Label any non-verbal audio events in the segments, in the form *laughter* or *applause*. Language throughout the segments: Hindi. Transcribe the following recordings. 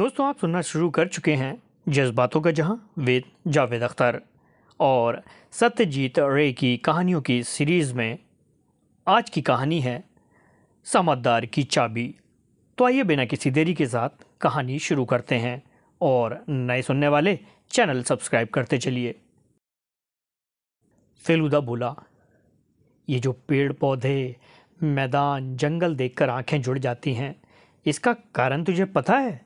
दोस्तों आप सुनना शुरू कर चुके हैं जज्बातों का जहां वेद जावेद अख्तर और सत्यजीत रे की कहानियों की सीरीज़ में आज की कहानी है समझदार की चाबी तो आइए बिना किसी देरी के साथ कहानी शुरू करते हैं और नए सुनने वाले चैनल सब्सक्राइब करते चलिए फेलुदा बोला ये जो पेड़ पौधे मैदान जंगल देखकर आंखें जुड़ जाती हैं इसका कारण तुझे पता है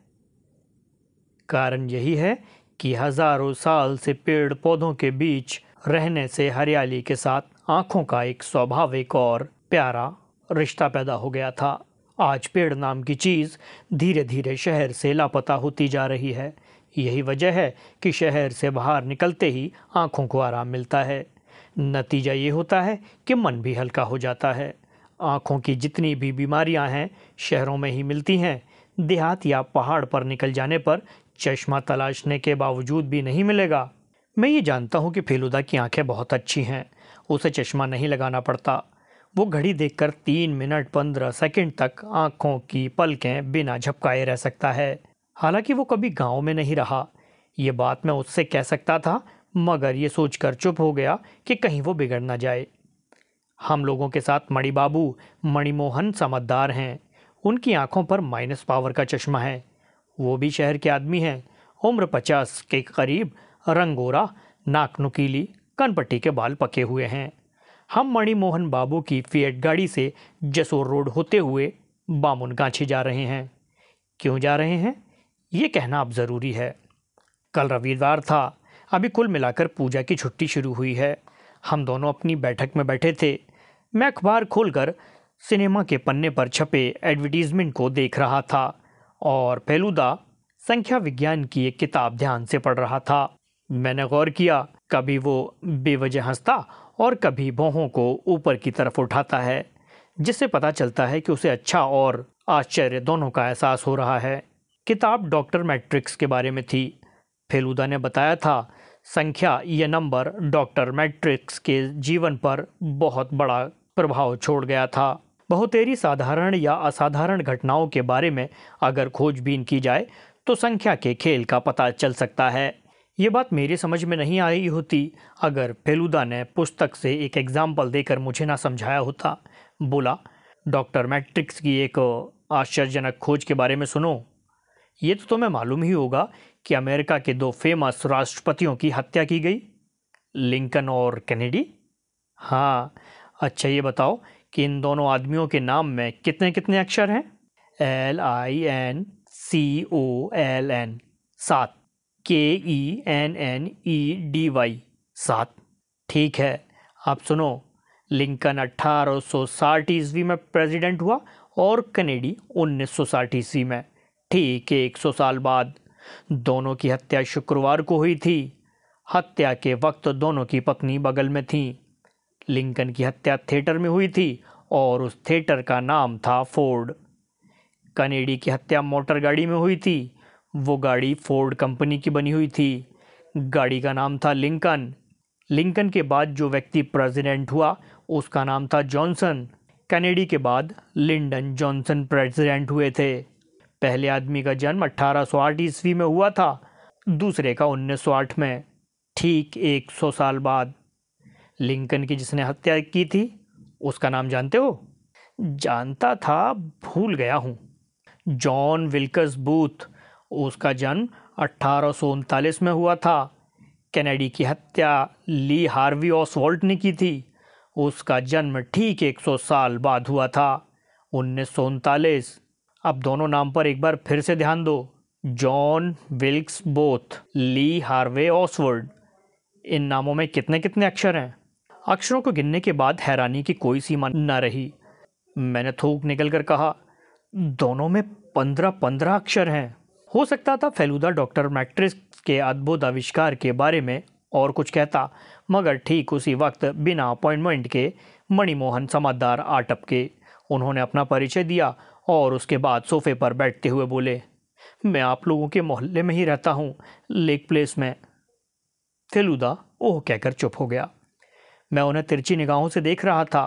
कारण यही है कि हजारों साल से पेड़ पौधों के बीच रहने से हरियाली के साथ आँखों का एक स्वाभाविक और प्यारा रिश्ता पैदा हो गया था आज पेड़ नाम की चीज़ धीरे धीरे शहर से लापता होती जा रही है यही वजह है कि शहर से बाहर निकलते ही आँखों को आराम मिलता है नतीजा ये होता है कि मन भी हल्का हो जाता है आँखों की जितनी भी बीमारियाँ हैं शहरों में ही मिलती हैं देहात या पहाड़ पर निकल जाने पर चश्मा तलाशने के बावजूद भी नहीं मिलेगा मैं ये जानता हूँ कि फेलुदा की आंखें बहुत अच्छी हैं उसे चश्मा नहीं लगाना पड़ता वो घड़ी देखकर तीन मिनट पंद्रह सेकंड तक आँखों की पलकें बिना झपकाए रह सकता है हालांकि वो कभी गांव में नहीं रहा ये बात मैं उससे कह सकता था मगर ये सोचकर चुप हो गया कि कहीं वो बिगड़ ना जाए हम लोगों के साथ मणिबाबू मणिमोहन समझदार हैं उनकी आंखों पर माइनस पावर का चश्मा है वो भी शहर के आदमी हैं उम्र पचास के करीब रंगोरा नाक नुकीली कनपट्टी के बाल पके हुए हैं हम मणिमोहन बाबू की फीएट गाड़ी से जसोर रोड होते हुए बामुन गांछी जा रहे हैं क्यों जा रहे हैं ये कहना अब ज़रूरी है कल रविवार था अभी कुल मिलाकर पूजा की छुट्टी शुरू हुई है हम दोनों अपनी बैठक में बैठे थे मैं अखबार खोलकर सिनेमा के पन्ने पर छपे एडवर्टीज़मेंट को देख रहा था और फेलुदा संख्या विज्ञान की एक किताब ध्यान से पढ़ रहा था मैंने गौर किया कभी वो बेवजह हंसता और कभी भौहों को ऊपर की तरफ उठाता है जिससे पता चलता है कि उसे अच्छा और आश्चर्य दोनों का एहसास हो रहा है किताब डॉक्टर मैट्रिक्स के बारे में थी फेलुदा ने बताया था संख्या यह नंबर डॉक्टर मैट्रिक्स के जीवन पर बहुत बड़ा प्रभाव छोड़ गया था बहुतेरी साधारण या असाधारण घटनाओं के बारे में अगर खोजबीन की जाए तो संख्या के खेल का पता चल सकता है ये बात मेरी समझ में नहीं आई होती अगर फेलुदा ने पुस्तक से एक एग्जाम्पल देकर मुझे ना समझाया होता बोला डॉक्टर मैट्रिक्स की एक आश्चर्यजनक खोज के बारे में सुनो ये तो तुम्हें मालूम ही होगा कि अमेरिका के दो फेमस राष्ट्रपतियों की हत्या की गई लिंकन और कैनेडी हाँ अच्छा ये बताओ कि इन दोनों आदमियों के नाम में कितने कितने अक्षर हैं L I N C O L N सात K E N N E D Y सात ठीक है आप सुनो लिंकन अट्ठारह सौ साठ ईस्वी में प्रेसिडेंट हुआ और कनेडी उन्नीस सौ साठ ईस्वी में ठीक एक सौ साल बाद दोनों की हत्या शुक्रवार को हुई थी हत्या के वक्त दोनों की पत्नी बगल में थीं लिंकन की हत्या थिएटर में हुई थी और उस थिएटर का नाम था फोर्ड कनेडी की हत्या मोटर गाड़ी में हुई थी वो गाड़ी फोर्ड कंपनी की बनी हुई थी गाड़ी का नाम था लिंकन लिंकन के बाद जो व्यक्ति प्रेसिडेंट हुआ उसका नाम था जॉनसन कनेडी के बाद लिंडन जॉनसन प्रेसिडेंट हुए थे पहले आदमी का जन्म अट्ठारह सौ आठ ईस्वी में हुआ था दूसरे का उन्नीस सौ आठ में ठीक एक सौ साल बाद लिंकन की जिसने हत्या की थी उसका नाम जानते हो जानता था भूल गया हूँ जॉन विल्कस बूथ उसका जन्म अट्ठारह में हुआ था कैनेडी की हत्या ली हार्वी ऑसवॉल्ट ने की थी उसका जन्म ठीक 100 साल बाद हुआ था उन्नीस अब दोनों नाम पर एक बार फिर से ध्यान दो John Wilkes Booth Lee Harvey Oswald इन नामों में कितने कितने अक्षर हैं अक्षरों को गिनने के बाद हैरानी की कोई सीमा न रही मैंने थूक निकल कर कहा दोनों में पंद्रह पंद्रह अक्षर हैं हो सकता था फेलुदा डॉक्टर मैट्रिक्स के अद्भुत आविष्कार के बारे में और कुछ कहता मगर ठीक उसी वक्त बिना अपॉइंटमेंट के मणिमोहन समाधार आ टपके उन्होंने अपना परिचय दिया और उसके बाद सोफे पर बैठते हुए बोले मैं आप लोगों के मोहल्ले में ही रहता हूँ लेक प्लेस में फेलुदा ओह कहकर चुप हो गया मैं उन्हें तिरछी निगाहों से देख रहा था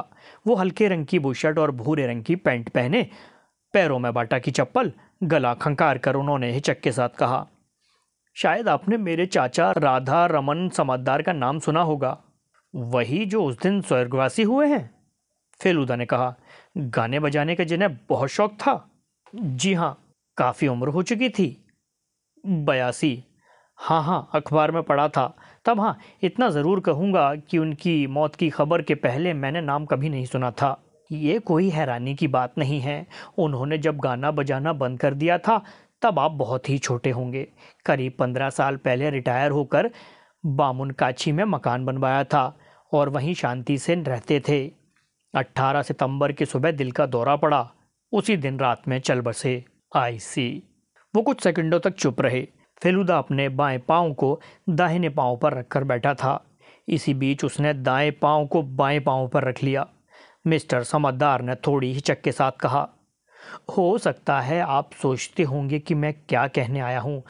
वो हल्के रंग की बुशर्ट और भूरे रंग की पैंट पहने पैरों में बाटा की चप्पल गला खंकार कर उन्होंने हिचक के साथ कहा शायद आपने मेरे चाचा राधा रमन समझदार का नाम सुना होगा वही जो उस दिन स्वर्गवासी हुए हैं फेलूदा ने कहा गाने बजाने का जिन्हें बहुत शौक था जी हाँ काफ़ी उम्र हो चुकी थी बयासी हाँ हाँ अखबार में पढ़ा था तब हाँ इतना ज़रूर कहूँगा कि उनकी मौत की खबर के पहले मैंने नाम कभी नहीं सुना था ये कोई हैरानी की बात नहीं है उन्होंने जब गाना बजाना बंद कर दिया था तब आप बहुत ही छोटे होंगे करीब पंद्रह साल पहले रिटायर होकर बामुन काछी में मकान बनवाया था और वहीं शांति से रहते थे 18 सितंबर की सुबह दिल का दौरा पड़ा उसी दिन रात में चल बसे आई सी वो कुछ सेकंडों तक चुप रहे फेलुदा अपने बाएं पाँव को दाहिने पाँव पर रखकर बैठा था इसी बीच उसने दाएं पाँव को बाएं पाँव पर रख लिया मिस्टर समझदार ने थोड़ी हिचक के साथ कहा हो सकता है आप सोचते होंगे कि मैं क्या कहने आया हूँ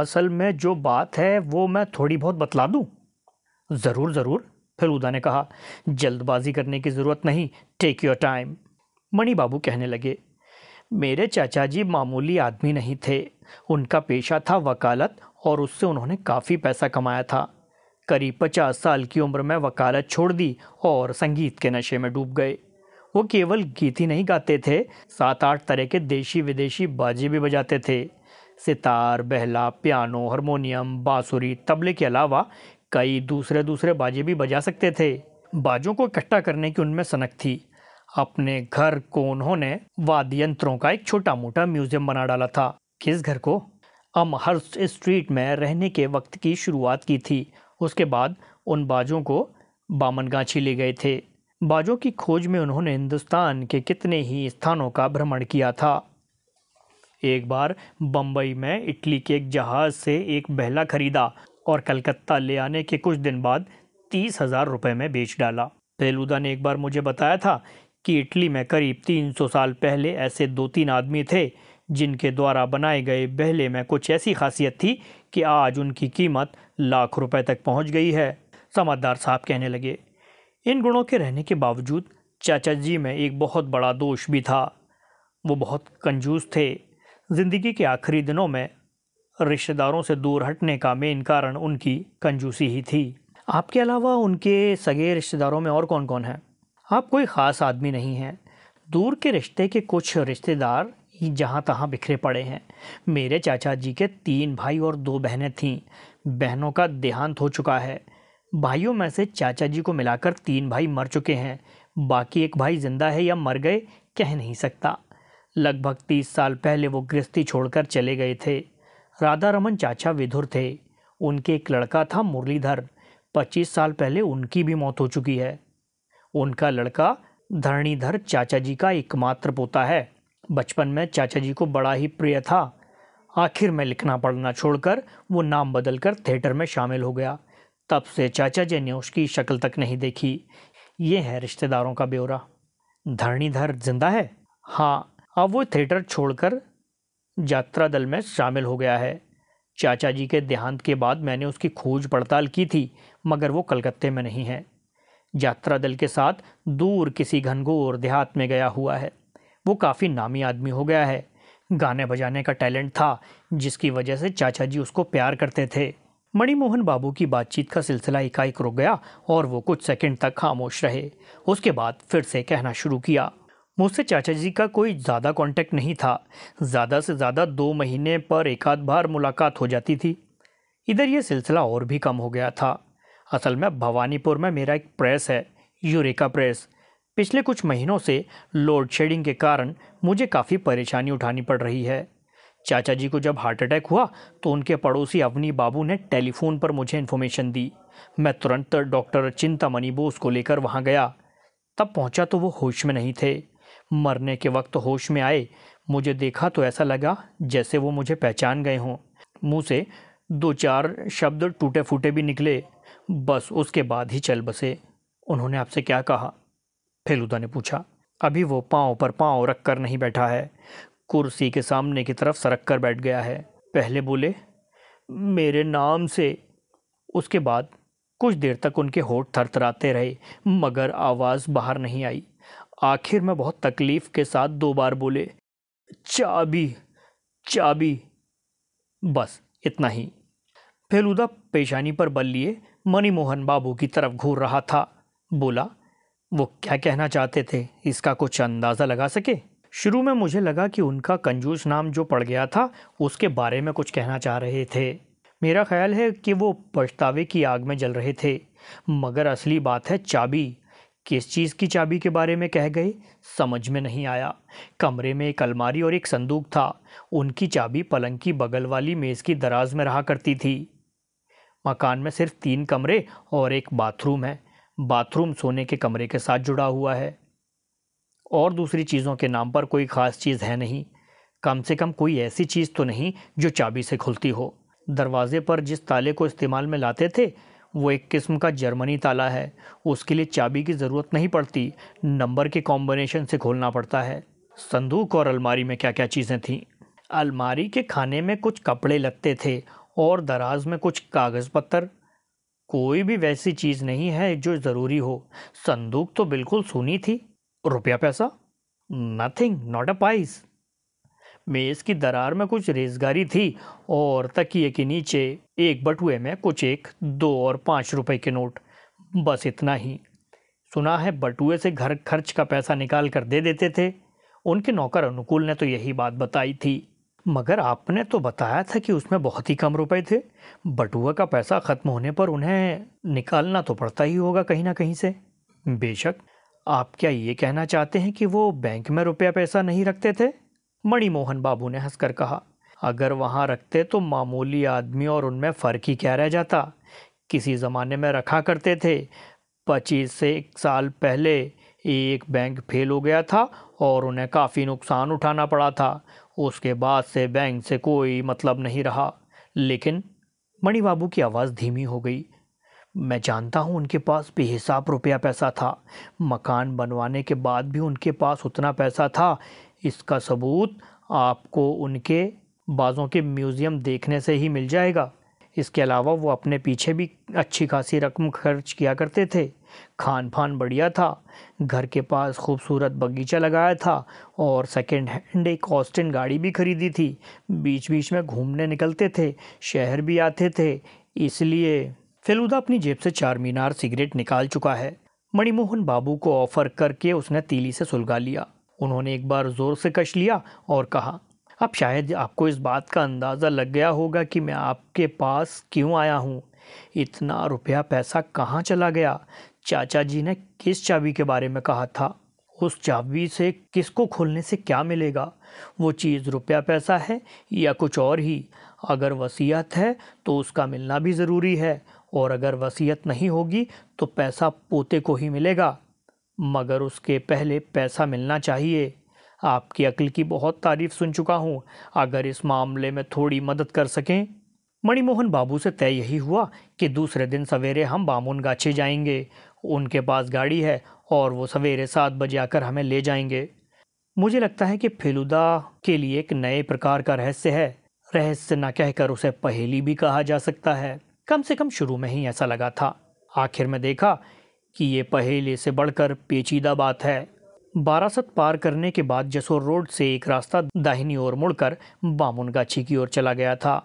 असल में जो बात है वो मैं थोड़ी बहुत बतला दूँ ज़रूर ज़रूर फेलूदा ने कहा जल्दबाजी करने की ज़रूरत नहीं take your time Mani Babu कहने लगे मेरे चाचा जी मामूली आदमी नहीं थे उनका पेशा था वकालत और उससे उन्होंने काफ़ी पैसा कमाया था करीब पचास साल की उम्र में वकालत छोड़ दी और संगीत के नशे में डूब गए वो केवल गीत ही नहीं गाते थे सात आठ तरह के देशी विदेशी बाजे भी बजाते थे सितार बहला पियानो हारमोनियम बाँसुरी तबले के अलावा कई दूसरे दूसरे बाजे भी बजा सकते थे बाजों को इकट्ठा करने की उनमें सनक थी अपने घर को उन्होंने वाद्य यंत्रों का एक छोटा मोटा म्यूजियम बना डाला था किस घर को अमहर्स्ट स्ट्रीट में रहने के वक्त की शुरुआत की थी उसके बाद उन बाजों को बामनगाछी ले गए थे बाजों की खोज में उन्होंने हिंदुस्तान के कितने ही स्थानों का भ्रमण किया था एक बार बम्बई में इटली के एक जहाज़ से एक बहला खरीदा और कलकत्ता ले आने के कुछ दिन बाद तीस हज़ार रुपये में बेच डाला फेलूदा ने एक बार मुझे बताया था कि इटली में करीब 300 साल पहले ऐसे दो तीन आदमी थे जिनके द्वारा बनाए गए बहले में कुछ ऐसी खासियत थी कि आज उनकी कीमत लाख रुपए तक पहुंच गई है समझदार साहब कहने लगे इन गुणों के रहने के बावजूद चाचा जी में एक बहुत बड़ा दोष भी था वो बहुत कंजूस थे ज़िंदगी के आखिरी दिनों में रिश्तेदारों से दूर हटने का मेन कारण उनकी कंजूसी ही थी आपके अलावा उनके सगे रिश्तेदारों में और कौन कौन है आप कोई ख़ास आदमी नहीं हैं दूर के रिश्ते के कुछ रिश्तेदार ही जहाँ तहाँ बिखरे पड़े हैं मेरे चाचा जी के तीन भाई और दो बहनें थीं बहनों का देहांत हो चुका है भाइयों में से चाचा जी को मिलाकर तीन भाई मर चुके हैं बाकी एक भाई जिंदा है या मर गए कह नहीं सकता लगभग तीस साल पहले वो गृहस्थी छोड़कर चले गए थे राधा रमन चाचा विधुर थे उनके एक लड़का था मुरलीधर पच्चीस साल पहले उनकी भी मौत हो चुकी है उनका लड़का धरणीधर चाचा जी का एकमात्र पोता है बचपन में चाचा जी को बड़ा ही प्रिय था आखिर में लिखना पढ़ना छोड़कर वो नाम बदलकर थिएटर में शामिल हो गया तब से चाचा जी ने उसकी शक्ल तक नहीं देखी ये है रिश्तेदारों का ब्यौरा धरणीधर जिंदा है हाँ अब वो थिएटर छोड़कर यात्रा दल में शामिल हो गया है चाचा जी के देहांत के बाद मैंने उसकी खोज पड़ताल की थी मगर वो कलकत्ते में नहीं है यात्रा दल के साथ दूर किसी घनघोर देहात में गया हुआ है वो काफ़ी नामी आदमी हो गया है गाने बजाने का टैलेंट था जिसकी वजह से चाचा जी उसको प्यार करते थे मणिमोहन बाबू की बातचीत का सिलसिला एकाएक रुक गया और वो कुछ सेकंड तक खामोश रहे उसके बाद फिर से कहना शुरू किया मुझसे चाचा जी का कोई ज़्यादा कांटेक्ट नहीं था ज़्यादा से ज़्यादा दो महीने पर एक आध बार मुलाकात हो जाती थी इधर ये सिलसिला और भी कम हो गया था असल में भवानीपुर में मेरा एक प्रेस है यूरेका प्रेस पिछले कुछ महीनों से लोड शेडिंग के कारण मुझे काफ़ी परेशानी उठानी पड़ रही है चाचा जी को जब हार्ट अटैक हुआ तो उनके पड़ोसी अवनी बाबू ने टेलीफोन पर मुझे इन्फॉर्मेशन दी मैं तुरंत डॉक्टर चिंतामणि बोस को लेकर वहाँ गया तब पहुँचा तो वो होश में नहीं थे मरने के वक्त होश में आए मुझे देखा तो ऐसा लगा जैसे वो मुझे पहचान गए हों मुँह से दो चार शब्द टूटे फूटे भी निकले बस उसके बाद ही चल बसे उन्होंने आपसे क्या कहा फेलुदा ने पूछा अभी वो पाँव पर पाँव रख कर नहीं बैठा है कुर्सी के सामने की तरफ सरक कर बैठ गया है पहले बोले मेरे नाम से उसके बाद कुछ देर तक उनके होठ थरथराते रहे मगर आवाज़ बाहर नहीं आई आखिर में बहुत तकलीफ़ के साथ दो बार बोले चाबी चाबी बस इतना ही फेलुदा पेशानी पर बल लिए मनीमोहन बाबू की तरफ घूर रहा था बोला वो क्या कहना चाहते थे इसका कुछ अंदाज़ा लगा सके शुरू में मुझे लगा कि उनका कंजूस नाम जो पड़ गया था उसके बारे में कुछ कहना चाह रहे थे मेरा ख्याल है कि वो पछतावे की आग में जल रहे थे मगर असली बात है चाबी किस चीज़ की चाबी के बारे में कह गए समझ में नहीं आया कमरे में एक अलमारी और एक संदूक था उनकी चाबी पलंग की बगल वाली मेज़ की दराज में रहा करती थी मकान में सिर्फ तीन कमरे और एक बाथरूम है बाथरूम सोने के कमरे के साथ जुड़ा हुआ है और दूसरी चीज़ों के नाम पर कोई ख़ास चीज़ है नहीं कम से कम कोई ऐसी चीज़ तो नहीं जो चाबी से खुलती हो दरवाजे पर जिस ताले को इस्तेमाल में लाते थे वो एक किस्म का जर्मनी ताला है उसके लिए चाबी की ज़रूरत नहीं पड़ती नंबर के कॉम्बिनेशन से खोलना पड़ता है संदूक और अलमारी में क्या क्या चीज़ें थीं अलमारी के खाने में कुछ कपड़े लगते थे और दराज में कुछ कागज़ पत्थर कोई भी वैसी चीज़ नहीं है जो ज़रूरी हो संदूक तो बिल्कुल सुनी थी रुपया पैसा नथिंग नॉट अ पाइस मेज़ की दरार में कुछ रेजगारी थी और तकिए के नीचे एक बटुए में कुछ एक दो और पाँच रुपए के नोट बस इतना ही सुना है बटुए से घर खर्च का पैसा निकाल कर दे देते थे उनके नौकर अनुकूल ने तो यही बात बताई थी मगर आपने तो बताया था कि उसमें बहुत ही कम रुपए थे बटुआ का पैसा ख़त्म होने पर उन्हें निकालना तो पड़ता ही होगा कहीं ना कहीं से बेशक आप क्या ये कहना चाहते हैं कि वो बैंक में रुपया पैसा नहीं रखते थे मणिमोहन बाबू ने हंसकर कहा अगर वहाँ रखते तो मामूली आदमी और उनमें फ़र्क ही क्या रह जाता किसी ज़माने में रखा करते थे पच्चीस से एक साल पहले एक बैंक फेल हो गया था और उन्हें काफ़ी नुकसान उठाना पड़ा था उसके बाद से बैंक से कोई मतलब नहीं रहा लेकिन मणि बाबू की आवाज़ धीमी हो गई मैं जानता हूँ उनके पास बेहिसाब रुपया पैसा था मकान बनवाने के बाद भी उनके पास उतना पैसा था इसका सबूत आपको उनके बाज़ों के म्यूज़ियम देखने से ही मिल जाएगा इसके अलावा वो अपने पीछे भी अच्छी खासी रकम खर्च किया करते थे खान पान बढ़िया था घर के पास खूबसूरत बगीचा लगाया था और सेकेंड हैंड एक ऑस्टिन गाड़ी भी खरीदी थी बीच बीच में घूमने निकलते थे शहर भी आते थे इसलिए फेलूदा अपनी जेब से चार मीनार सिगरेट निकाल चुका है मणिमोहन बाबू को ऑफर करके उसने तीली से सुलगा लिया उन्होंने एक बार ज़ोर से कश लिया और कहा अब शायद आपको इस बात का अंदाज़ा लग गया होगा कि मैं आपके पास क्यों आया हूँ इतना रुपया पैसा कहाँ चला गया चाचा जी ने किस चाबी के बारे में कहा था उस चाबी से किसको खोलने से क्या मिलेगा वो चीज़ रुपया पैसा है या कुछ और ही अगर वसीयत है तो उसका मिलना भी ज़रूरी है और अगर वसीयत नहीं होगी तो पैसा पोते को ही मिलेगा मगर उसके पहले पैसा मिलना चाहिए आपकी अक्ल की बहुत तारीफ सुन चुका हूँ अगर इस मामले में थोड़ी मदद कर सकें मणिमोहन बाबू से तय यही हुआ कि दूसरे दिन सवेरे हम बामुन गाछे जाएंगे उनके पास गाड़ी है और वो सवेरे सात बजे आकर हमें ले जाएंगे मुझे लगता है कि फेलुदा के लिए एक नए प्रकार का रहस्य है रहस्य न कहकर उसे पहेली भी कहा जा सकता है कम से कम शुरू में ही ऐसा लगा था आखिर में देखा कि ये पहेली से बढ़कर पेचीदा बात है बारासत पार करने के बाद जसोर रोड से एक रास्ता दाहिनी ओर मुड़कर बामुनगाछी की ओर चला गया था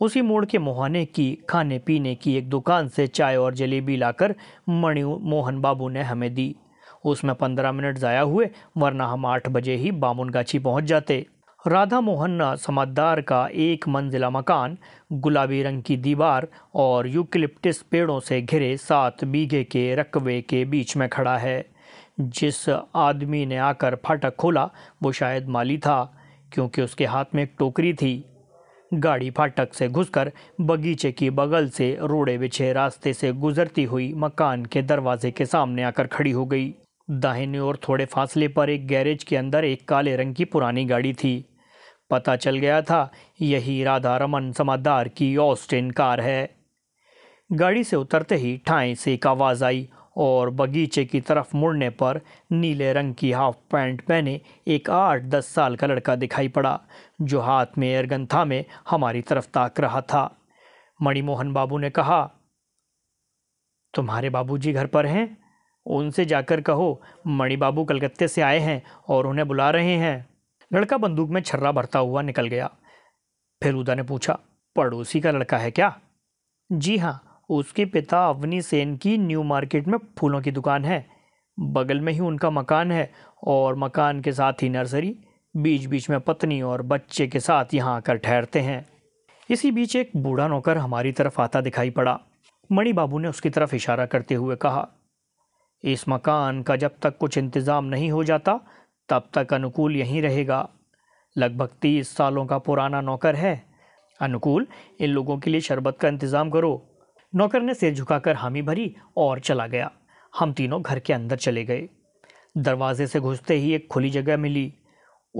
उसी मोड़ के मोहाने की खाने पीने की एक दुकान से चाय और जलेबी लाकर मणि मोहन बाबू ने हमें दी उसमें पंद्रह मिनट ज़ाया हुए वरना हम आठ बजे ही बामुनगाछी पहुंच जाते राधा मोहन्ना समादार का एक मंजिला मकान गुलाबी रंग की दीवार और यूकलिप्टिस पेड़ों से घिरे सात बीघे के रकबे के बीच में खड़ा है जिस आदमी ने आकर फाटक खोला वो शायद माली था क्योंकि उसके हाथ में एक टोकरी थी गाड़ी फाटक से घुसकर बगीचे की बगल से रोड़े बिछे रास्ते से गुजरती हुई मकान के दरवाजे के सामने आकर खड़ी हो गई दाहिने और थोड़े फासले पर एक गैरेज के अंदर एक काले रंग की पुरानी गाड़ी थी पता चल गया था यही राधा रमन समादार की ऑस्टिन कार है गाड़ी से उतरते ही ठाए से एक आवाज़ आई और बगीचे की तरफ मुड़ने पर नीले रंग की हाफ पैंट पहने एक आठ दस साल का लड़का दिखाई पड़ा जो हाथ में एयरगन था में हमारी तरफ ताक रहा था मणिमोहन बाबू ने कहा तुम्हारे बाबूजी घर पर हैं उनसे जाकर कहो मणि बाबू कलकत्ते से आए हैं और उन्हें बुला रहे हैं लड़का बंदूक में छर्रा भरता हुआ निकल गया उदा ने पूछा पड़ोसी का लड़का है क्या जी हाँ उसके पिता अवनी सेन की न्यू मार्केट में फूलों की दुकान है बगल में ही उनका मकान है और मकान के साथ ही नर्सरी बीच बीच में पत्नी और बच्चे के साथ यहाँ आकर ठहरते हैं इसी बीच एक बूढ़ा नौकर हमारी तरफ आता दिखाई पड़ा मणि बाबू ने उसकी तरफ इशारा करते हुए कहा इस मकान का जब तक कुछ इंतज़ाम नहीं हो जाता तब तक अनुकूल यहीं रहेगा लगभग तीस सालों का पुराना नौकर है अनुकूल इन लोगों के लिए शरबत का इंतज़ाम करो नौकर ने सिर झुकाकर हामी भरी और चला गया हम तीनों घर के अंदर चले गए दरवाजे से घुसते ही एक खुली जगह मिली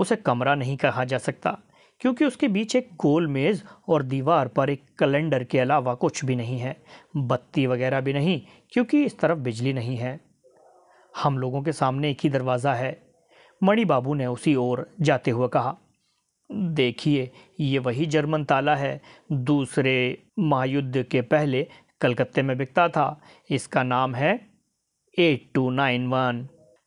उसे कमरा नहीं कहा जा सकता क्योंकि उसके बीच एक गोल मेज़ और दीवार पर एक कैलेंडर के अलावा कुछ भी नहीं है बत्ती वगैरह भी नहीं क्योंकि इस तरफ बिजली नहीं है हम लोगों के सामने एक ही दरवाज़ा है मणि बाबू ने उसी ओर जाते हुए कहा देखिए ये वही जर्मन ताला है दूसरे महायुद्ध के पहले कलकत्ते में बिकता था इसका नाम है एट टू नाइन वन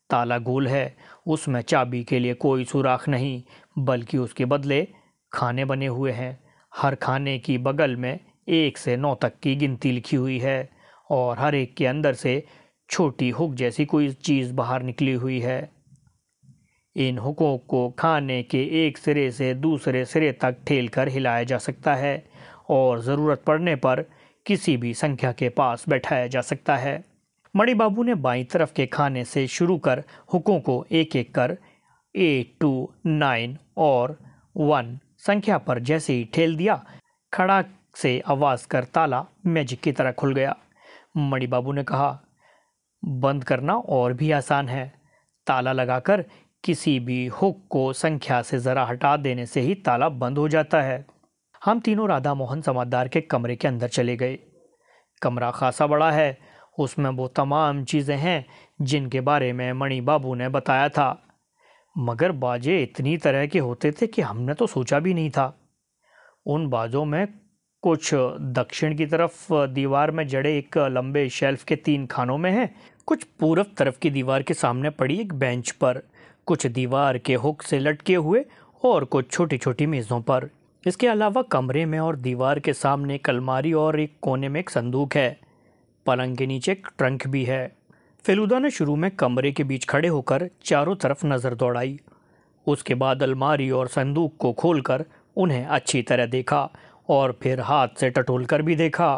ताला गोल है उसमें चाबी के लिए कोई सुराख नहीं बल्कि उसके बदले खाने बने हुए हैं हर खाने की बगल में एक से नौ तक की गिनती लिखी हुई है और हर एक के अंदर से छोटी हुक जैसी कोई चीज़ बाहर निकली हुई है इन हुकों को खाने के एक सिरे से दूसरे सिरे तक ठेल कर हिलाया जा सकता है और ज़रूरत पड़ने पर किसी भी संख्या के पास बैठाया जा सकता है मणिबाबू बाबू ने बाई तरफ के खाने से शुरू कर हुकों को एक एक कर एट टू नाइन और वन संख्या पर जैसे ही ठेल दिया खड़ा से आवाज़ कर ताला मैजिक की तरह खुल गया मणिबाबू बाबू ने कहा बंद करना और भी आसान है ताला लगाकर किसी भी हुक को संख्या से ज़रा हटा देने से ही ताला बंद हो जाता है हम तीनों राधा मोहन समादार के कमरे के अंदर चले गए कमरा खासा बड़ा है उसमें वो तमाम चीज़ें हैं जिनके बारे में मणि बाबू ने बताया था मगर बाजे इतनी तरह के होते थे कि हमने तो सोचा भी नहीं था उन बाजों में कुछ दक्षिण की तरफ दीवार में जड़े एक लंबे शेल्फ के तीन खानों में हैं कुछ पूर्व तरफ की दीवार के सामने पड़ी एक बेंच पर कुछ दीवार के हुक से लटके हुए और कुछ छोटी छोटी मेज़ों पर इसके अलावा कमरे में और दीवार के सामने एक अलमारी और एक कोने में एक संदूक है पलंग के नीचे एक ट्रंक भी है फेलुदा ने शुरू में कमरे के बीच खड़े होकर चारों तरफ नज़र दौड़ाई उसके बाद अलमारी और संदूक को खोलकर उन्हें अच्छी तरह देखा और फिर हाथ से टटोल कर भी देखा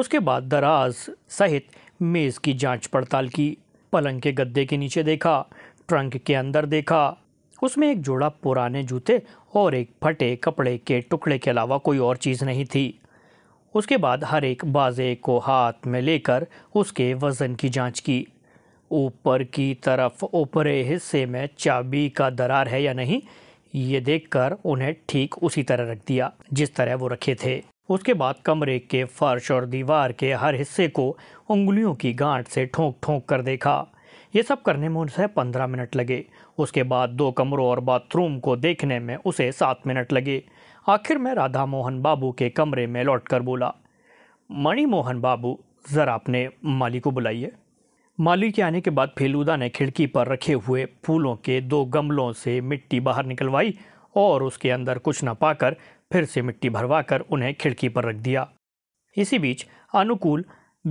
उसके बाद दराज सहित मेज़ की जांच पड़ताल की पलंग के गद्दे के नीचे देखा ट्रंक के अंदर देखा उसमें एक जोड़ा पुराने जूते और एक फटे कपड़े के टुकड़े के अलावा कोई और चीज़ नहीं थी उसके बाद हर एक बाजे को हाथ में लेकर उसके वज़न की जांच की ऊपर की तरफ ऊपरे हिस्से में चाबी का दरार है या नहीं ये देखकर उन्हें ठीक उसी तरह रख दिया जिस तरह वो रखे थे उसके बाद कमरे के फर्श और दीवार के हर हिस्से को उंगलियों की गांठ से ठोंक ठोंक कर देखा ये सब करने में उसे पंद्रह मिनट लगे उसके बाद दो कमरों और बाथरूम को देखने में उसे सात मिनट लगे आखिर में राधा मोहन बाबू के कमरे में लौट कर बोला मणि मोहन बाबू ज़रा अपने माली को बुलाइए माली के आने के बाद फेलूदा ने खिड़की पर रखे हुए फूलों के दो गमलों से मिट्टी बाहर निकलवाई और उसके अंदर कुछ न पाकर फिर से मिट्टी भरवाकर उन्हें खिड़की पर रख दिया इसी बीच अनुकूल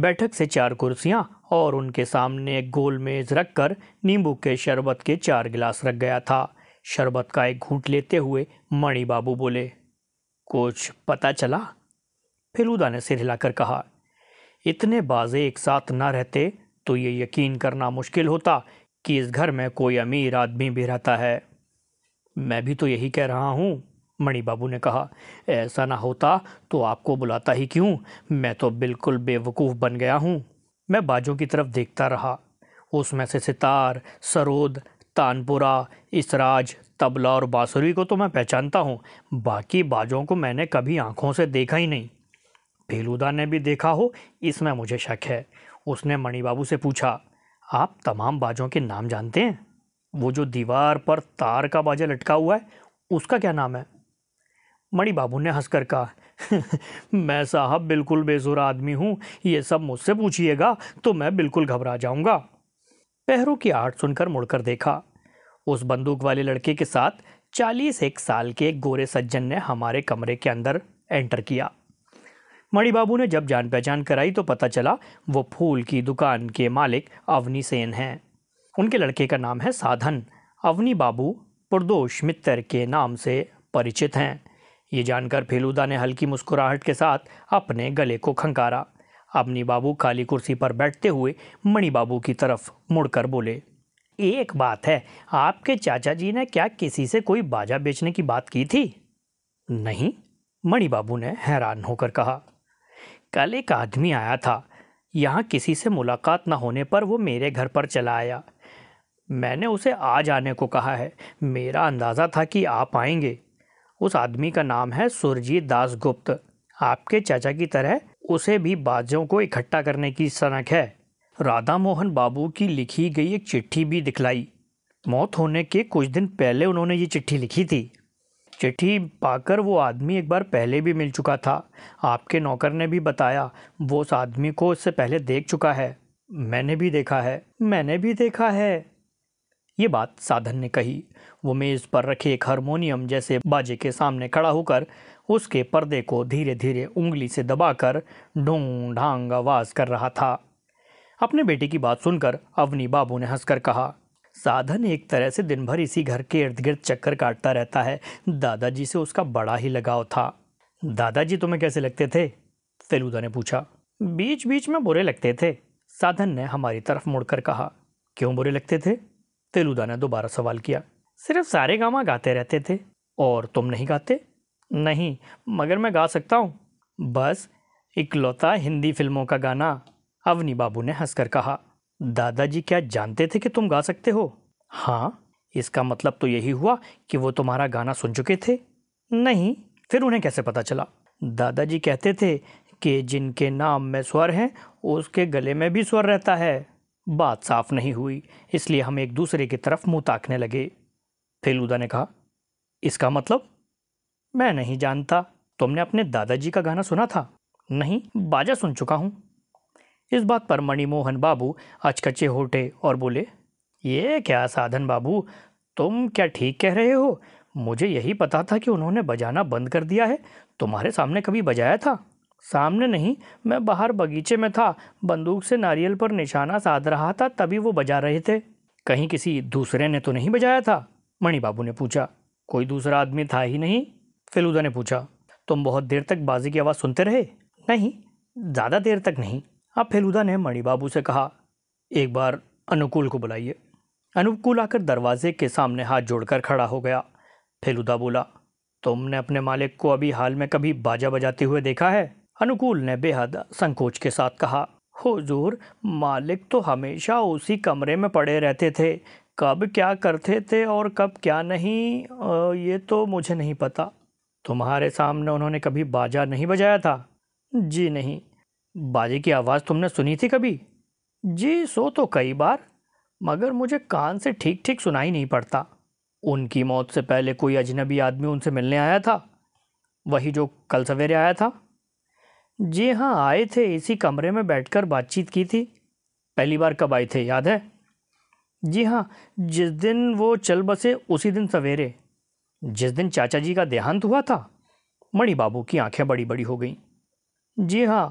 बैठक से चार कुर्सियाँ और उनके सामने एक गोल मेज कर नींबू के शरबत के चार गिलास रख गया था शरबत का एक घूट लेते हुए मणि बाबू बोले कुछ पता चला फिलूदा ने सिर हिलाकर कहा इतने बाजे एक साथ ना रहते तो ये यकीन करना मुश्किल होता कि इस घर में कोई अमीर आदमी भी रहता है मैं भी तो यही कह रहा हूँ मणि बाबू ने कहा ऐसा ना होता तो आपको बुलाता ही क्यों मैं तो बिल्कुल बेवकूफ़ बन गया हूँ मैं बाजों की तरफ देखता रहा उसमें से सितार सरोद तानपुरा इसराज तबला और बाँसुरी को तो मैं पहचानता हूँ बाकी बाजों को मैंने कभी आँखों से देखा ही नहीं फेलूदा ने भी देखा हो इसमें मुझे शक है उसने मणिबाबू से पूछा आप तमाम बाजों के नाम जानते हैं वो जो दीवार पर तार का बाजा लटका हुआ है उसका क्या नाम है मणि बाबू ने हंसकर कहा *laughs* मैं साहब बिल्कुल बेसुर आदमी हूँ ये सब मुझसे पूछिएगा तो मैं बिल्कुल घबरा जाऊँगा पहरों की आहट सुनकर मुड़कर देखा उस बंदूक वाले लड़के के साथ चालीस एक साल के एक गोरे सज्जन ने हमारे कमरे के अंदर एंटर किया मणिबाबू बाबू ने जब जान पहचान कराई तो पता चला वो फूल की दुकान के मालिक अवनी सेन हैं उनके लड़के का नाम है साधन अवनी बाबू पुरदोष मित्तर के नाम से परिचित हैं ये जानकर फेलूदा ने हल्की मुस्कुराहट के साथ अपने गले को खंकारा अबनी बाबू खाली कुर्सी पर बैठते हुए मणि बाबू की तरफ मुड़कर बोले एक बात है आपके चाचा जी ने क्या किसी से कोई बाजा बेचने की बात की थी नहीं मणि बाबू ने हैरान होकर कहा कल एक आदमी आया था यहाँ किसी से मुलाकात न होने पर वो मेरे घर पर चला आया मैंने उसे आज आने को कहा है मेरा अंदाज़ा था कि आप आएंगे उस आदमी का नाम है सुरजीत दास गुप्त आपके चाचा की तरह उसे भी बाजों को इकट्ठा करने की सनक है राधा मोहन बाबू की लिखी गई एक चिट्ठी भी दिखलाई मौत होने के कुछ दिन पहले उन्होंने ये चिट्ठी लिखी थी चिट्ठी पाकर वो आदमी एक बार पहले भी मिल चुका था आपके नौकर ने भी बताया वो उस आदमी को उससे पहले देख चुका है मैंने भी देखा है मैंने भी देखा है ये बात साधन ने कही वो मेज़ पर रखे एक हारमोनियम जैसे बाजे के सामने खड़ा होकर उसके पर्दे को धीरे धीरे उंगली से दबाकर ढूंढ ढांग आवाज़ कर रहा था अपने बेटे की बात सुनकर अवनी बाबू ने हंसकर कहा साधन एक तरह से दिन भर इसी घर के इर्द गिर्द चक्कर काटता रहता है दादाजी से उसका बड़ा ही लगाव था दादाजी तुम्हें कैसे लगते थे फेलूदा ने पूछा बीच बीच में बुरे लगते थे साधन ने हमारी तरफ मुड़कर कहा क्यों बुरे लगते थे फेलुदा ने दोबारा सवाल किया सिर्फ सारे गामा गाते रहते थे और तुम नहीं गाते नहीं मगर मैं गा सकता हूँ बस इकलौता हिंदी फिल्मों का गाना अवनी बाबू ने हंसकर कहा दादाजी क्या जानते थे कि तुम गा सकते हो हाँ इसका मतलब तो यही हुआ कि वो तुम्हारा गाना सुन चुके थे नहीं फिर उन्हें कैसे पता चला दादाजी कहते थे कि जिनके नाम में स्वर हैं उसके गले में भी स्वर रहता है बात साफ नहीं हुई इसलिए हम एक दूसरे की तरफ मुंह ताकने लगे फेलूदा ने कहा इसका मतलब मैं नहीं जानता तुमने अपने दादाजी का गाना सुना था नहीं बाजा सुन चुका हूँ इस बात पर मणिमोहन बाबू अचकचे होटे और बोले ये क्या साधन बाबू तुम क्या ठीक कह रहे हो मुझे यही पता था कि उन्होंने बजाना बंद कर दिया है तुम्हारे सामने कभी बजाया था सामने नहीं मैं बाहर बगीचे में था बंदूक से नारियल पर निशाना साध रहा था तभी वो बजा रहे थे कहीं किसी दूसरे ने तो नहीं बजाया था मणि बाबू ने पूछा कोई दूसरा आदमी था ही नहीं फिलूदा ने पूछा तुम बहुत देर तक बाजी की आवाज़ सुनते रहे नहीं ज़्यादा देर तक नहीं अब फेलूदा ने मणि बाबू से कहा एक बार अनुकूल को बुलाइए अनुकूल आकर दरवाजे के सामने हाथ जोड़कर खड़ा हो गया फेलूदा बोला तुमने अपने मालिक को अभी हाल में कभी बाजा बजाते हुए देखा है अनुकूल ने बेहद संकोच के साथ कहा हुजूर मालिक तो हमेशा उसी कमरे में पड़े रहते थे कब क्या करते थे और कब क्या नहीं ये तो मुझे नहीं पता तुम्हारे सामने उन्होंने कभी बाजा नहीं बजाया था जी नहीं बाजे की आवाज़ तुमने सुनी थी कभी जी सो तो कई बार मगर मुझे कान से ठीक ठीक सुनाई नहीं पड़ता उनकी मौत से पहले कोई अजनबी आदमी उनसे मिलने आया था वही जो कल सवेरे आया था जी हाँ आए थे इसी कमरे में बैठकर बातचीत की थी पहली बार कब आए थे याद है जी हाँ जिस दिन वो चल बसे उसी दिन सवेरे जिस दिन चाचा जी का देहांत हुआ था मणि बाबू की आंखें बड़ी बड़ी हो गईं जी हाँ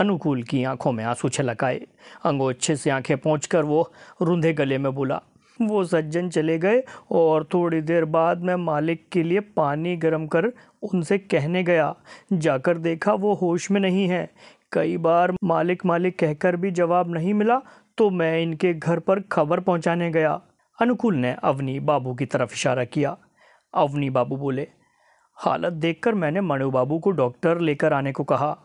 अनुकूल की आंखों में आंसू आए अंगोच्छे से आंखें पहुँच वो रूंधे गले में बोला वो सज्जन चले गए और थोड़ी देर बाद मैं मालिक के लिए पानी गर्म कर उनसे कहने गया जाकर देखा वो होश में नहीं है कई बार मालिक मालिक कहकर भी जवाब नहीं मिला तो मैं इनके घर पर खबर पहुंचाने गया अनुकूल ने अवनी बाबू की तरफ इशारा किया अवनी बाबू बोले हालत देखकर मैंने मणु बाबू को डॉक्टर लेकर आने को कहा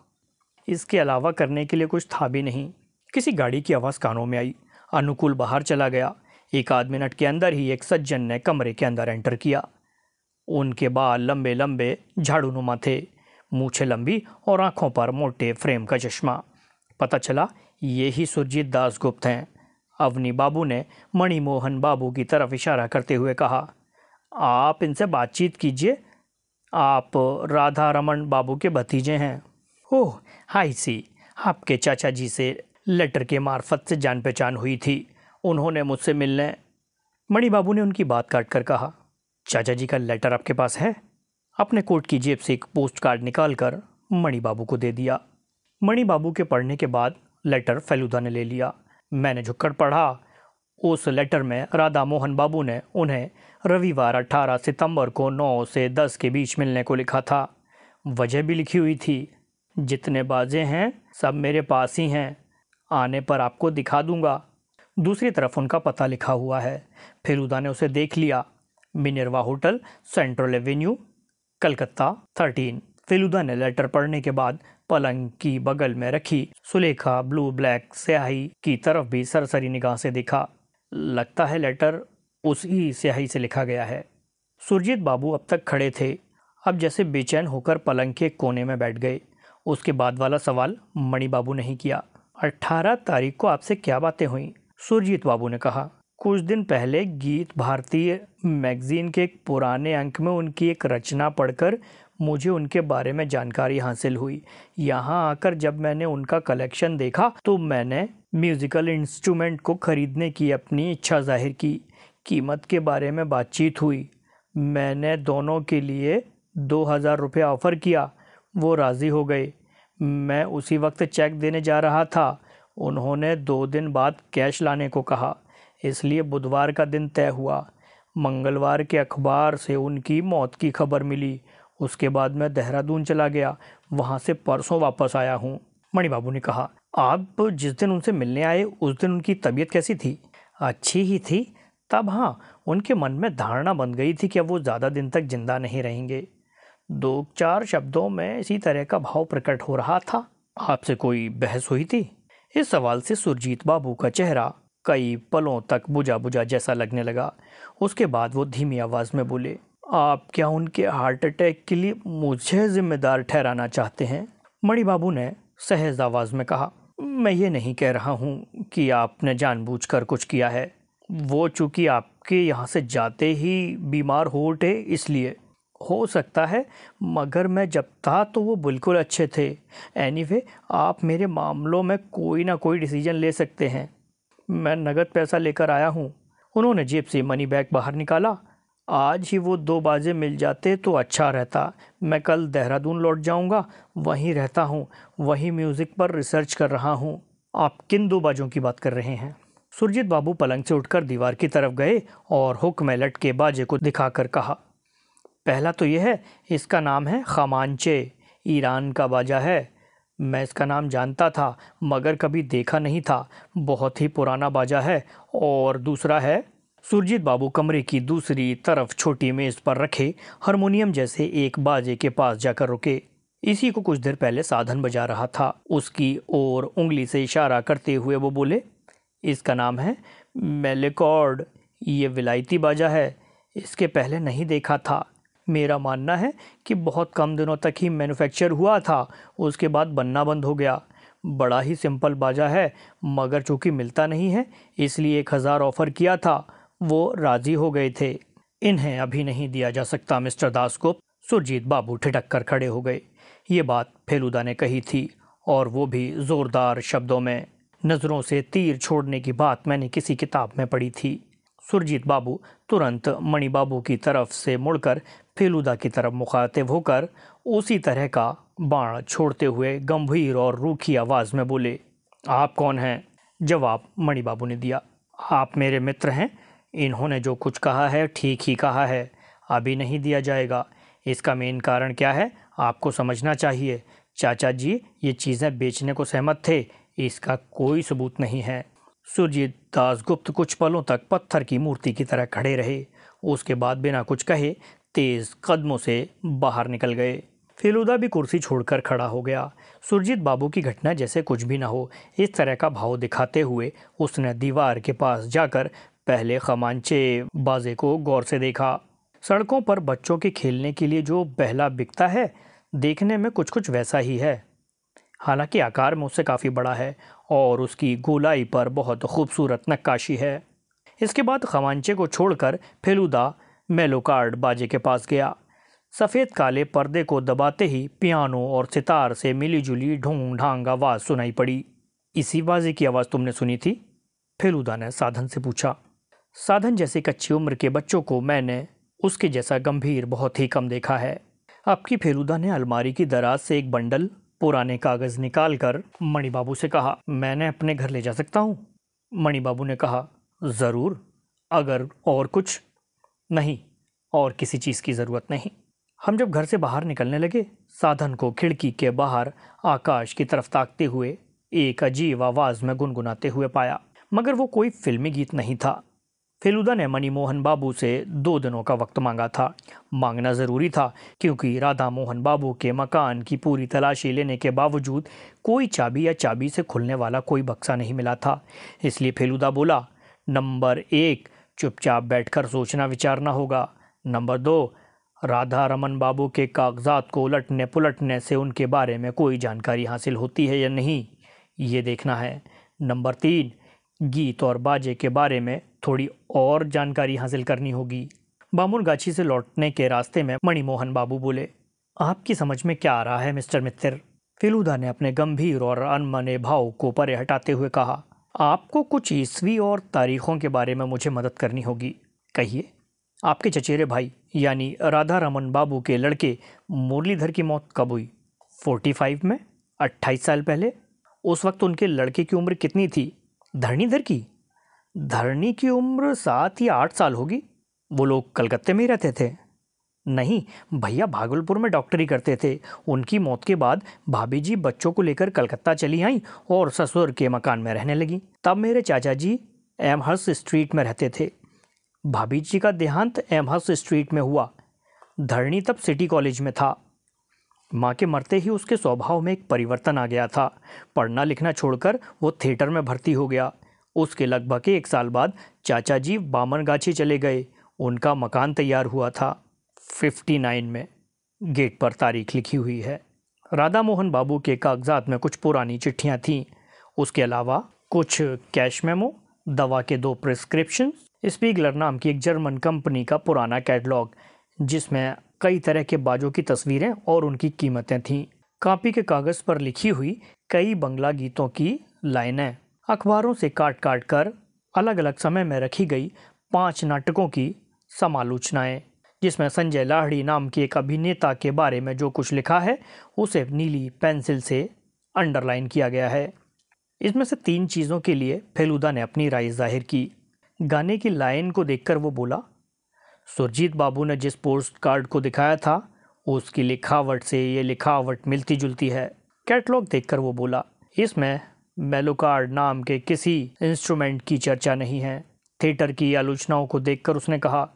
इसके अलावा करने के लिए कुछ था भी नहीं किसी गाड़ी की आवाज़ कानों में आई अनुकूल बाहर चला गया एक आध मिनट के अंदर ही एक सज्जन ने कमरे के अंदर एंटर किया उनके बाल लंबे लंबे झाड़ूनुमा थे मूछे लंबी और आंखों पर मोटे फ्रेम का चश्मा पता चला ये ही सुरजीत दास गुप्त हैं अवनी बाबू ने मणिमोहन बाबू की तरफ इशारा करते हुए कहा आप इनसे बातचीत कीजिए आप राधा रमन बाबू के भतीजे हैं ओह हाई सी आपके चाचा जी से लेटर के मार्फत से जान पहचान हुई थी उन्होंने मुझसे मिलने मणि बाबू ने उनकी बात काट कर कहा चाचा जी का लेटर आपके पास है अपने कोट की जेब से एक पोस्ट कार्ड निकाल कर मणि बाबू को दे दिया मणि बाबू के पढ़ने के बाद लेटर फैलूदा ने ले लिया मैंने झुककर पढ़ा उस लेटर में राधा मोहन बाबू ने उन्हें रविवार 18 सितंबर को 9 से 10 के बीच मिलने को लिखा था वजह भी लिखी हुई थी जितने बाजे हैं सब मेरे पास ही हैं आने पर आपको दिखा दूंगा दूसरी तरफ उनका पता लिखा हुआ है उदा ने उसे देख लिया Minerva hotel central avenue Calcutta thirteen Feluda ने लेटर पढ़ने के बाद पलंग की बगल में रखी सुलेखा ब्लू ब्लैक स्याही की तरफ भी सरसरी निगाह से देखा लगता है लेटर उसी स्याही से लिखा गया है सुरजीत बाबू अब तक खड़े थे अब जैसे बेचैन होकर पलंग के कोने में बैठ गए उसके बाद वाला सवाल मणि बाबू ने ही किया अट्ठारह तारीख को आपसे क्या बातें हुई सुरजीत बाबू ने कहा कुछ दिन पहले गीत भारतीय मैगज़ीन के एक पुराने अंक में उनकी एक रचना पढ़कर मुझे उनके बारे में जानकारी हासिल हुई यहाँ आकर जब मैंने उनका कलेक्शन देखा तो मैंने म्यूज़िकल इंस्ट्रूमेंट को ख़रीदने की अपनी इच्छा जाहिर की कीमत के बारे में बातचीत हुई मैंने दोनों के लिए दो हज़ार रुपये ऑफ़र किया वो राज़ी हो गए मैं उसी वक्त चेक देने जा रहा था उन्होंने दो दिन बाद कैश लाने को कहा इसलिए बुधवार का दिन तय हुआ मंगलवार के अखबार से उनकी मौत की खबर मिली उसके बाद मैं देहरादून चला गया वहाँ से परसों वापस आया हूँ मणि बाबू ने कहा आप जिस दिन उनसे मिलने आए उस दिन उनकी तबीयत कैसी थी अच्छी ही थी तब हाँ उनके मन में धारणा बन गई थी कि अब वो ज़्यादा दिन तक जिंदा नहीं रहेंगे दो चार शब्दों में इसी तरह का भाव प्रकट हो रहा था आपसे कोई बहस हुई थी इस सवाल से सुरजीत बाबू का चेहरा कई पलों तक बुझा बुझा जैसा लगने लगा उसके बाद वो धीमी आवाज़ में बोले आप क्या उनके हार्ट अटैक के लिए मुझे जिम्मेदार ठहराना चाहते हैं मणि बाबू ने सहज आवाज़ में कहा मैं ये नहीं कह रहा हूँ कि आपने जानबूझकर कुछ किया है वो चूँकि आपके यहाँ से जाते ही बीमार हो उठे इसलिए हो सकता है मगर मैं जब था तो वो बिल्कुल अच्छे थे एनीवे anyway, आप मेरे मामलों में कोई ना कोई डिसीजन ले सकते हैं मैं नगद पैसा लेकर आया हूँ उन्होंने जेब से मनी बैग बाहर निकाला आज ही वो दो बाजे मिल जाते तो अच्छा रहता मैं कल देहरादून लौट जाऊँगा वहीं रहता हूँ वहीं म्यूज़िक पर रिसर्च कर रहा हूँ आप किन दो बाजों की बात कर रहे हैं सुरजीत बाबू पलंग से उठकर दीवार की तरफ गए और हुक में लटके बाजे को दिखाकर कहा पहला तो यह है इसका नाम है खमानचे ईरान का बाजा है मैं इसका नाम जानता था मगर कभी देखा नहीं था बहुत ही पुराना बाजा है और दूसरा है सुरजीत बाबू कमरे की दूसरी तरफ छोटी मेज पर रखे हारमोनियम जैसे एक बाजे के पास जाकर रुके इसी को कुछ देर पहले साधन बजा रहा था उसकी ओर उंगली से इशारा करते हुए वो बोले इसका नाम है मेलेकॉर्ड ये विलायती बाजा है इसके पहले नहीं देखा था मेरा मानना है कि बहुत कम दिनों तक ही मैन्युफैक्चर हुआ था उसके बाद बनना बंद हो गया बड़ा ही सिंपल बाजा है मगर चूंकि मिलता नहीं है इसलिए एक हज़ार ऑफ़र किया था वो राज़ी हो गए थे इन्हें अभी नहीं दिया जा सकता मिस्टर दास को सुरजीत बाबू ठिटक कर खड़े हो गए ये बात फेलुदा ने कही थी और वो भी ज़ोरदार शब्दों में नज़रों से तीर छोड़ने की बात मैंने किसी किताब में पढ़ी थी सुरजीत बाबू तुरंत मणि बाबू की तरफ से मुड़कर फेलुदा की तरफ मुखातिब होकर उसी तरह का बाण छोड़ते हुए गंभीर और रूखी आवाज़ में बोले आप कौन हैं जवाब मणि बाबू ने दिया आप मेरे मित्र हैं इन्होंने जो कुछ कहा है ठीक ही कहा है अभी नहीं दिया जाएगा इसका मेन कारण क्या है आपको समझना चाहिए चाचा जी ये चीज़ें बेचने को सहमत थे इसका कोई सबूत नहीं है सुरजीत दासगुप्त कुछ पलों तक पत्थर की मूर्ति की तरह खड़े रहे उसके बाद बिना कुछ कहे तेज़ कदमों से बाहर निकल गए फेलुदा भी कुर्सी छोड़कर खड़ा हो गया सुरजीत बाबू की घटना जैसे कुछ भी ना हो इस तरह का भाव दिखाते हुए उसने दीवार के पास जाकर पहले खमांचे बाजे को गौर से देखा सड़कों पर बच्चों के खेलने के लिए जो बहला बिकता है देखने में कुछ कुछ वैसा ही है हालांकि आकार में उससे काफ़ी बड़ा है और उसकी गोलाई पर बहुत खूबसूरत नक्काशी है इसके बाद खवानचे को छोड़कर फेलुदा मेलोकार्ड बाजे के पास गया सफ़ेद काले पर्दे को दबाते ही पियानो और सितार से मिलीजुली ढोंग ढांग आवाज़ सुनाई पड़ी इसी बाजे की आवाज़ तुमने सुनी थी फेलुदा ने साधन से पूछा साधन जैसे कच्ची उम्र के बच्चों को मैंने उसके जैसा गंभीर बहुत ही कम देखा है आपकी फेलुदा ने अलमारी की दराज से एक बंडल पुराने कागज़ निकाल कर मणि बाबू से कहा मैंने अपने घर ले जा सकता हूँ मणि बाबू ने कहा ज़रूर अगर और कुछ नहीं और किसी चीज़ की ज़रूरत नहीं हम जब घर से बाहर निकलने लगे साधन को खिड़की के बाहर आकाश की तरफ ताकते हुए एक अजीब आवाज़ में गुनगुनाते हुए पाया मगर वो कोई फिल्मी गीत नहीं था फेलुदा ने मनी मोहन बाबू से दो दिनों का वक्त मांगा था मांगना ज़रूरी था क्योंकि राधा मोहन बाबू के मकान की पूरी तलाशी लेने के बावजूद कोई चाबी या चाबी से खुलने वाला कोई बक्सा नहीं मिला था इसलिए फेलुदा बोला नंबर एक चुपचाप बैठकर सोचना विचारना होगा नंबर दो राधा रमन बाबू के कागजात को उलटने पुलटने से उनके बारे में कोई जानकारी हासिल होती है या नहीं ये देखना है नंबर तीन गीत और बाजे के बारे में थोड़ी और जानकारी हासिल करनी होगी बामुरगाछी से लौटने के रास्ते में मणिमोहन बाबू बोले आपकी समझ में क्या आ रहा है मिस्टर मित्र फिलुदा ने अपने गंभीर और अनमने भाव को परे हटाते हुए कहा आपको कुछ ईस्वी और तारीखों के बारे में मुझे मदद करनी होगी कहिए आपके चचेरे भाई यानी राधा रमन बाबू के लड़के मुरलीधर की मौत कब हुई 45 में 28 साल पहले उस वक्त उनके लड़के की उम्र कितनी थी धरणीधर की धरणी की उम्र सात या आठ साल होगी वो लोग कलकत्ते में ही रहते थे नहीं भैया भागलपुर में डॉक्टरी करते थे उनकी मौत के बाद भाभी जी बच्चों को लेकर कलकत्ता चली आई और ससुर के मकान में रहने लगी तब मेरे चाचा जी एमहर्स स्ट्रीट में रहते थे भाभी जी का देहांत एमहर्स स्ट्रीट में हुआ धरणी तब सिटी कॉलेज में था माँ के मरते ही उसके स्वभाव में एक परिवर्तन आ गया था पढ़ना लिखना छोड़कर वो थिएटर में भर्ती हो गया उसके लगभग एक साल बाद चाचा जी बामनगाछी चले गए उनका मकान तैयार हुआ था 59 में गेट पर तारीख लिखी हुई है राधा मोहन बाबू के कागजात में कुछ पुरानी चिट्ठियाँ थीं उसके अलावा कुछ कैश मेमो दवा के दो प्रिस्क्रिप्शन स्पीगलर नाम की एक जर्मन कंपनी का पुराना कैटलॉग जिसमें कई तरह के बाजों की तस्वीरें और उनकी कीमतें थीं कापी के कागज़ पर लिखी हुई कई बंगला गीतों की लाइनें अखबारों से काट काट कर अलग अलग समय में रखी गई पांच नाटकों की समालोचनाएं जिसमें संजय लाहड़ी नाम के एक अभिनेता के बारे में जो कुछ लिखा है उसे नीली पेंसिल से अंडरलाइन किया गया है इसमें से तीन चीज़ों के लिए फेलुदा ने अपनी राय जाहिर की गाने की लाइन को देखकर वो बोला सुरजीत बाबू ने जिस पोस्ट कार्ड को दिखाया था उसकी लिखावट से ये लिखावट मिलती जुलती है कैटलॉग देखकर वो बोला इसमें मेलोकार्ड नाम के किसी इंस्ट्रूमेंट की चर्चा नहीं है थिएटर की आलोचनाओं को देखकर उसने कहा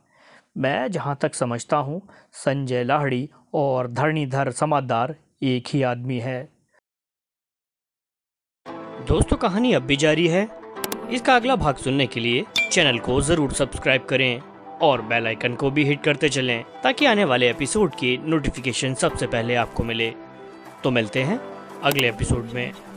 मैं जहाँ तक समझता हूँ संजय लाहड़ी और धरणीधर समादार एक ही आदमी है दोस्तों कहानी अब भी जारी है इसका अगला भाग सुनने के लिए चैनल को ज़रूर सब्सक्राइब करें और बेल आइकन को भी हिट करते चलें ताकि आने वाले एपिसोड की नोटिफिकेशन सबसे पहले आपको मिले तो मिलते हैं अगले एपिसोड में